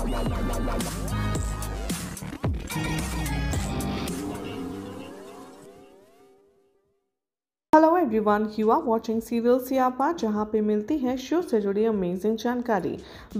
hello everyone you are watching serial Siyapa जहां पे मिलती है शो से जुड़ी अमेजिंग जानकारी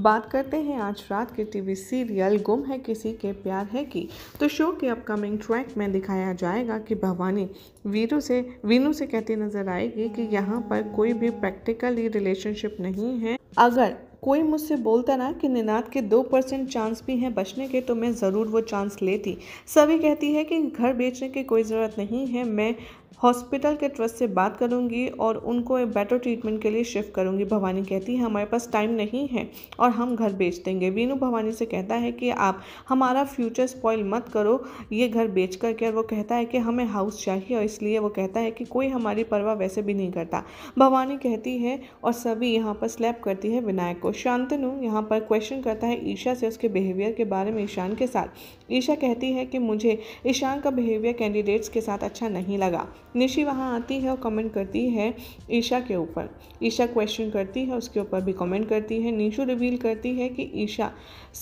बात करते हैं आज रात के टीवी सीरियल गुम है किसी के प्यार है कि तो शो के अपकमिंग ट्रैक में दिखाया जाएगा कि भवानी वीरू से वीनू से कहती नजर आएगी कि यहाँ पर कोई भी प्रैक्टिकली रिलेशनशिप नहीं है अगर कोई मुझसे बोलता ना कि निनाद के दो परसेंट चांस भी हैं बचने के तो मैं ज़रूर वो चांस लेती सभी कहती है कि घर बेचने की कोई ज़रूरत नहीं है मैं हॉस्पिटल के ट्रस्ट से बात करूंगी और उनको एक बेटर ट्रीटमेंट के लिए शिफ्ट करूंगी भवानी कहती है हमारे पास टाइम नहीं है और हम घर बेच देंगे वीनू भवानी से कहता है कि आप हमारा फ्यूचर स्पॉइल मत करो ये घर बेच कर के और वो कहता है कि हमें हाउस चाहिए और इसलिए वो कहता है कि कोई हमारी परवाह वैसे भी नहीं करता भवानी कहती है और सभी यहाँ पर स्लैप करती है विनायक को शांतनु यहाँ पर क्वेश्चन करता है ईशा से उसके बिहेवियर के बारे में ईशान के साथ ईशा कहती है कि मुझे ईशान का बिहेवियर कैंडिडेट्स के साथ अच्छा नहीं लगा निशी वहाँ आती है और कमेंट करती है ईशा के ऊपर ईशा क्वेश्चन करती है उसके ऊपर भी कमेंट करती है निशु रिवील करती है कि ईशा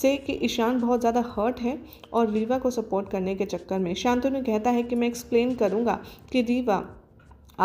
से कि ईशान बहुत ज़्यादा हर्ट है और रीवा को सपोर्ट करने के चक्कर में शांतनु कहता है कि मैं एक्सप्लेन करूँगा कि रीवा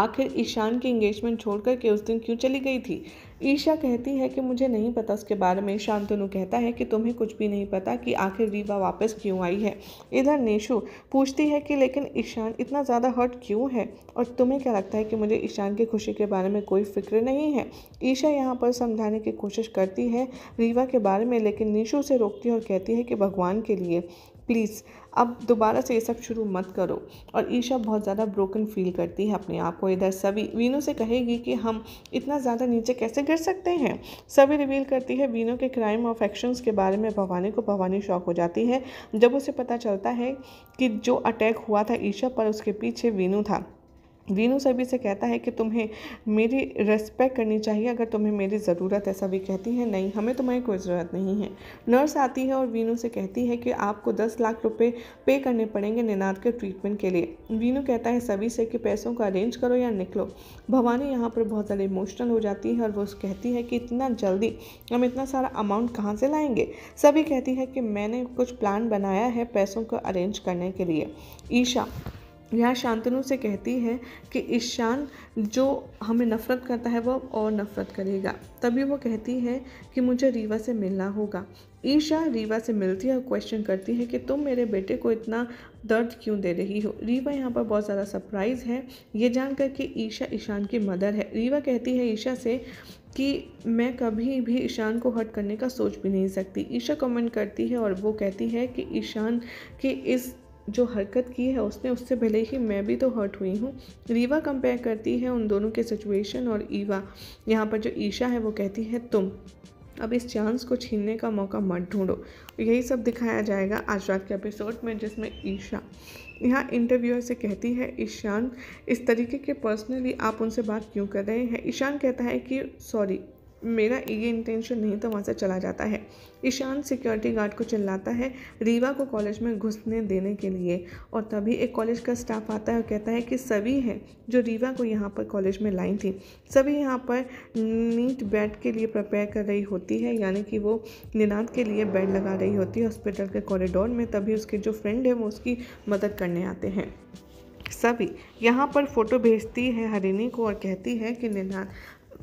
आखिर ईशान की इंगेजमेंट छोड़कर के उस दिन क्यों चली गई थी ईशा कहती है कि मुझे नहीं पता उसके बारे में शांतनु कहता है कि तुम्हें कुछ भी नहीं पता कि आखिर रीवा वापस क्यों आई है इधर निशु पूछती है कि लेकिन ईशान इतना ज़्यादा हर्ट क्यों है और तुम्हें क्या लगता है कि मुझे ईशान की खुशी के बारे में कोई फिक्र नहीं है ईशा यहाँ पर समझाने की कोशिश करती है रीवा के बारे में लेकिन निशु से रोकती है और कहती है कि भगवान के लिए प्लीज़ अब दोबारा से ये सब शुरू मत करो और ईशा बहुत ज़्यादा ब्रोकन फील करती है अपने आप को इधर सभी वीनू से कहेगी कि हम इतना ज़्यादा नीचे कैसे गिर सकते हैं सभी रिवील करती है वीनू के क्राइम ऑफ एक्शंस के बारे में भवानी को भवानी शौक हो जाती है जब उसे पता चलता है कि जो अटैक हुआ था ईशा पर उसके पीछे वीनू था वीनू सभी से कहता है कि तुम्हें मेरी रेस्पेक्ट करनी चाहिए अगर तुम्हें मेरी ज़रूरत है सभी कहती है नहीं हमें तुम्हारी कोई ज़रूरत नहीं है नर्स आती है और वीनू से कहती है कि आपको दस लाख रुपए पे करने पड़ेंगे निनाद के ट्रीटमेंट के लिए वीनू कहता है सभी से कि पैसों को अरेंज करो या निकलो भवानी यहाँ पर बहुत ज़्यादा इमोशनल हो जाती है और वो कहती है कि इतना जल्दी हम इतना सारा अमाउंट कहाँ से लाएंगे सभी कहती है कि मैंने कुछ प्लान बनाया है पैसों को अरेंज करने के लिए ईशा यहाँ शांतनु से कहती है कि ईशान जो हमें नफ़रत करता है वह और नफ़रत करेगा तभी वो कहती है कि मुझे रीवा से मिलना होगा ईशा रीवा से मिलती है और क्वेश्चन करती है कि तुम मेरे बेटे को इतना दर्द क्यों दे रही हो रीवा यहाँ पर बहुत ज़्यादा सरप्राइज़ है ये जानकर कि ईशा ईशान की मदर है रीवा कहती है ईशा से कि मैं कभी भी ईशान को हर्ट करने का सोच भी नहीं सकती ईशा कमेंट करती है और वो कहती है कि ईशान के इस जो हरकत की है उसने उससे भले ही मैं भी तो हर्ट हुई हूँ रीवा कंपेयर करती है उन दोनों के सिचुएशन और ईवा यहाँ पर जो ईशा है वो कहती है तुम अब इस चांस को छीनने का मौका मत ढूंढो यही सब दिखाया जाएगा आज रात के एपिसोड में जिसमें ईशा यहाँ इंटरव्यूअर से कहती है ईशान इस तरीके के पर्सनली आप उनसे बात क्यों कर रहे हैं ईशान कहता है कि सॉरी मेरा ये इंटेंशन नहीं तो वहाँ से चला जाता है ईशान सिक्योरिटी गार्ड को चिल्लाता है रीवा को कॉलेज में घुसने देने के लिए और तभी एक कॉलेज का स्टाफ आता है और कहता है कि सभी हैं जो रीवा को यहाँ पर कॉलेज में लाई थी सभी यहाँ पर नीट बेड के लिए प्रपेयर कर रही होती है यानी कि वो निनाद के लिए बेड लगा रही होती है हॉस्पिटल के कॉरिडोर में तभी उसके जो फ्रेंड है वो उसकी मदद करने आते हैं सभी यहाँ पर फ़ोटो भेजती है हरिणी को और कहती है कि निनाद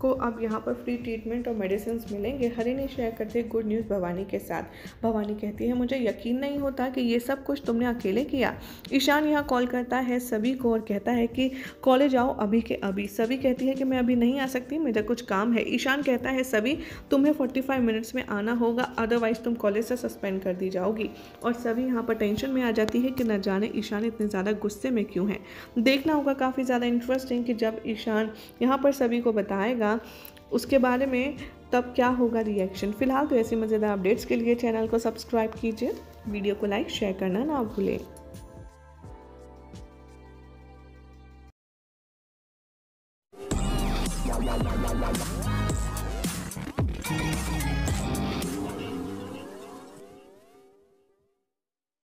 को अब यहाँ पर फ्री ट्रीटमेंट और मेडिसिन मिलेंगे हरी ने शेयर करते गुड न्यूज़ भवानी के साथ भवानी कहती है मुझे यकीन नहीं होता कि ये सब कुछ तुमने अकेले किया ईशान यहाँ कॉल करता है सभी को और कहता है कि कॉलेज आओ अभी के अभी सभी कहती है कि मैं अभी नहीं आ सकती मेरा कुछ काम है ईशान कहता है सभी तुम्हें फोर्टी फाइव मिनट्स में आना होगा अदरवाइज़ तुम कॉलेज से सस्पेंड कर दी जाओगी और सभी यहाँ पर टेंशन में आ जाती है कि न जाने ईशान इतने ज़्यादा गुस्से में क्यों है देखना होगा काफ़ी ज़्यादा इंटरेस्टिंग कि जब ईशान यहाँ पर सभी को बताएगा होगा उसके बारे में तब क्या होगा रिएक्शन फिलहाल तो ऐसी मज़ेदार अपडेट्स के लिए चैनल को सब्सक्राइब कीजिए वीडियो को लाइक शेयर करना ना भूलें